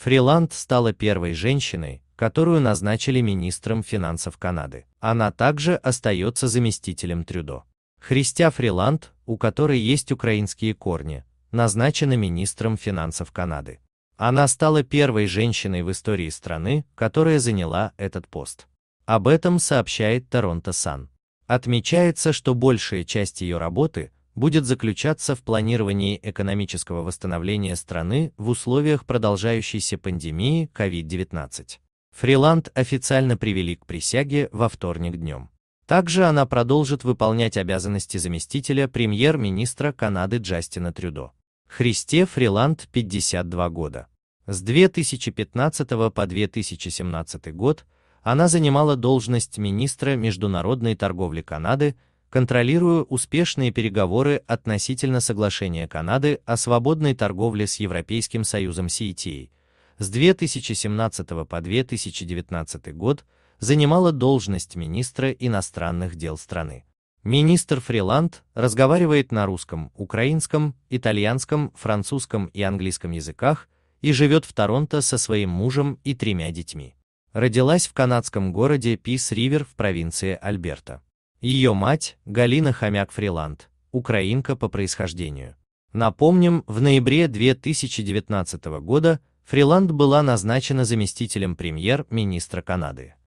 Фриланд стала первой женщиной, которую назначили министром финансов Канады. Она также остается заместителем Трюдо. Христя Фриланд, у которой есть украинские корни, назначена министром финансов Канады. Она стала первой женщиной в истории страны, которая заняла этот пост. Об этом сообщает Торонто Сан. Отмечается, что большая часть ее работы – будет заключаться в планировании экономического восстановления страны в условиях продолжающейся пандемии COVID-19. Фриланд официально привели к присяге во вторник днем. Также она продолжит выполнять обязанности заместителя премьер-министра Канады Джастина Трюдо. Христе Фриланд, 52 года. С 2015 по 2017 год она занимала должность министра международной торговли Канады, контролируя успешные переговоры относительно соглашения Канады о свободной торговле с Европейским Союзом CETA с 2017 по 2019 год, занимала должность министра иностранных дел страны. Министр Фриланд разговаривает на русском, украинском, итальянском, французском и английском языках и живет в Торонто со своим мужем и тремя детьми. Родилась в канадском городе Пис-Ривер в провинции Альберта. Ее мать, Галина Хомяк-Фриланд, украинка по происхождению. Напомним, в ноябре 2019 года Фриланд была назначена заместителем премьер-министра Канады.